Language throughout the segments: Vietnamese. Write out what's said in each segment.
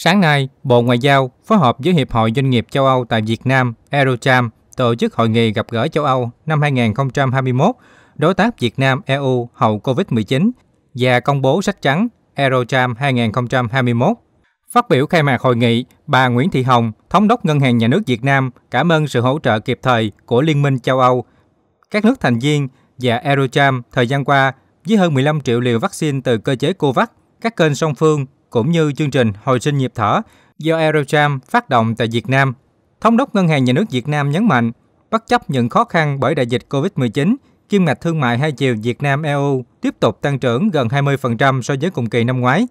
Sáng nay, Bộ Ngoại giao phối hợp với Hiệp hội Doanh nghiệp châu Âu tại Việt Nam Eurocham, tổ chức hội nghị gặp gỡ châu Âu năm 2021, đối tác Việt Nam EU hậu COVID-19 và công bố sách trắng Eurocham 2021. Phát biểu khai mạc hội nghị, bà Nguyễn Thị Hồng, Thống đốc Ngân hàng Nhà nước Việt Nam cảm ơn sự hỗ trợ kịp thời của Liên minh châu Âu, các nước thành viên và Eurocham thời gian qua với hơn 15 triệu liều vaccine từ cơ chế COVAX, các kênh song phương cũng như chương trình hồi sinh nhịp thở do Aerocharm phát động tại Việt Nam. Thống đốc Ngân hàng Nhà nước Việt Nam nhấn mạnh, bất chấp những khó khăn bởi đại dịch COVID-19, kim ngạch thương mại hai chiều Việt Nam-EU tiếp tục tăng trưởng gần 20% so với cùng kỳ năm ngoái.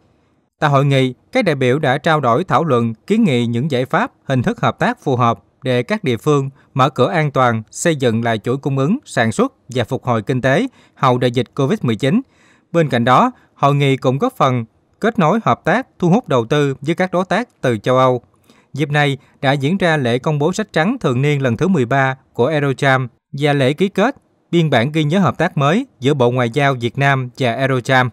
Tại hội nghị, các đại biểu đã trao đổi thảo luận kiến nghị những giải pháp, hình thức hợp tác phù hợp để các địa phương mở cửa an toàn, xây dựng lại chuỗi cung ứng, sản xuất và phục hồi kinh tế hậu đại dịch COVID-19. Bên cạnh đó, hội nghị cũng góp phần kết nối hợp tác, thu hút đầu tư với các đối tác từ châu Âu. Dịp này đã diễn ra lễ công bố sách trắng thường niên lần thứ 13 của Eurocharm và lễ ký kết biên bản ghi nhớ hợp tác mới giữa Bộ Ngoại giao Việt Nam và Eurocharm.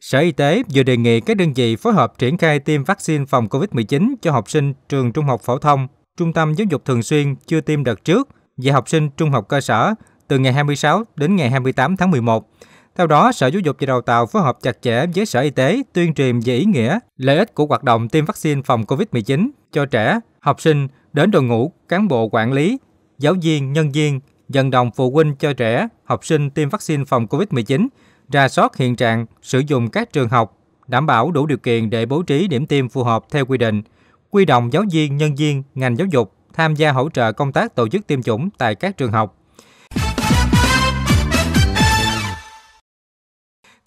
Sở Y tế vừa đề nghị các đơn vị phối hợp triển khai tiêm vaccine phòng COVID-19 cho học sinh trường trung học phổ thông, trung tâm giáo dục thường xuyên chưa tiêm đợt trước và học sinh trung học cơ sở từ ngày 26 đến ngày 28 tháng 11. Theo đó, Sở Giáo dục và Đào tạo phối hợp chặt chẽ với Sở Y tế tuyên truyền về ý nghĩa, lợi ích của hoạt động tiêm vaccine phòng COVID-19 cho trẻ, học sinh, đến đội ngũ, cán bộ quản lý, giáo viên, nhân viên, vận động phụ huynh cho trẻ, học sinh tiêm vaccine phòng COVID-19, ra soát hiện trạng, sử dụng các trường học, đảm bảo đủ điều kiện để bố trí điểm tiêm phù hợp theo quy định, quy động giáo viên, nhân viên, ngành giáo dục tham gia hỗ trợ công tác tổ chức tiêm chủng tại các trường học,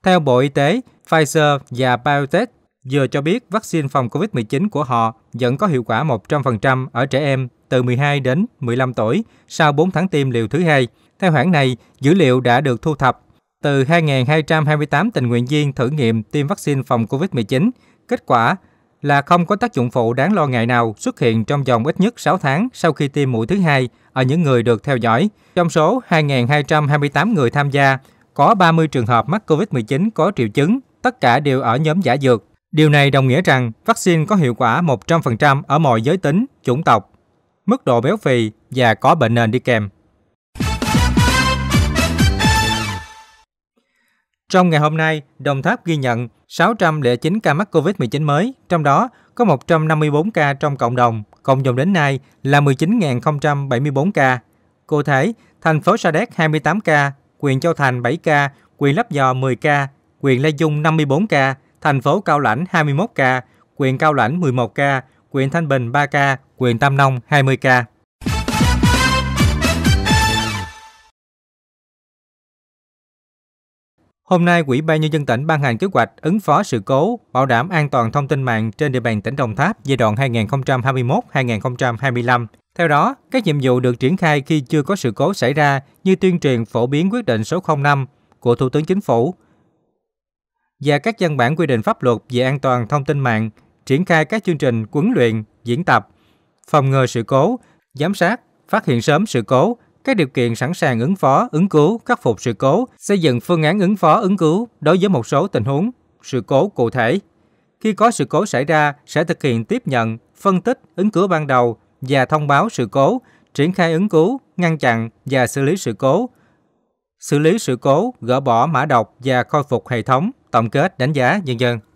Theo Bộ Y tế, Pfizer và BioNTech vừa cho biết vaccine phòng COVID-19 của họ vẫn có hiệu quả 100% ở trẻ em từ 12 đến 15 tuổi sau 4 tháng tiêm liều thứ hai. Theo hãng này, dữ liệu đã được thu thập từ 2.228 tình nguyện viên thử nghiệm tiêm vaccine phòng COVID-19. Kết quả là không có tác dụng phụ đáng lo ngại nào xuất hiện trong vòng ít nhất 6 tháng sau khi tiêm mũi thứ hai ở những người được theo dõi. Trong số 2.228 người tham gia, có 30 trường hợp mắc COVID-19 có triệu chứng, tất cả đều ở nhóm giả dược. Điều này đồng nghĩa rằng vaccine có hiệu quả 100% ở mọi giới tính, chủng tộc, mức độ béo phì và có bệnh nền đi kèm. Trong ngày hôm nay, Đồng Tháp ghi nhận 609 ca mắc COVID-19 mới, trong đó có 154 ca trong cộng đồng, cộng dồn đến nay là 19.074 ca. Cụ thể, thành phố Sa Đéc 28 ca, quyền Châu Thành 7 ca, quyền Lấp Giò 10 ca, quyền Lê Dung 54 ca, thành phố Cao Lãnh 21 ca, quyền Cao Lãnh 11 ca, quyền Thanh Bình 3 ca, quyền Tam Nông 20 ca. Hôm nay, Ủy ban Nhân dân tỉnh ban hành kế hoạch ứng phó sự cố, bảo đảm an toàn thông tin mạng trên địa bàn tỉnh Đồng Tháp giai đoạn 2021-2025. Theo đó, các nhiệm vụ được triển khai khi chưa có sự cố xảy ra như tuyên truyền phổ biến quyết định số 05 của Thủ tướng Chính phủ và các văn bản quy định pháp luật về an toàn thông tin mạng, triển khai các chương trình huấn luyện, diễn tập, phòng ngừa sự cố, giám sát, phát hiện sớm sự cố, các điều kiện sẵn sàng ứng phó, ứng cứu, khắc phục sự cố, xây dựng phương án ứng phó, ứng cứu đối với một số tình huống, sự cố cụ thể. Khi có sự cố xảy ra, sẽ thực hiện tiếp nhận, phân tích, ứng cứu ban đầu và thông báo sự cố, triển khai ứng cứu, ngăn chặn và xử lý sự cố, xử lý sự cố, gỡ bỏ mã độc và khôi phục hệ thống, tổng kết đánh giá nhân dân.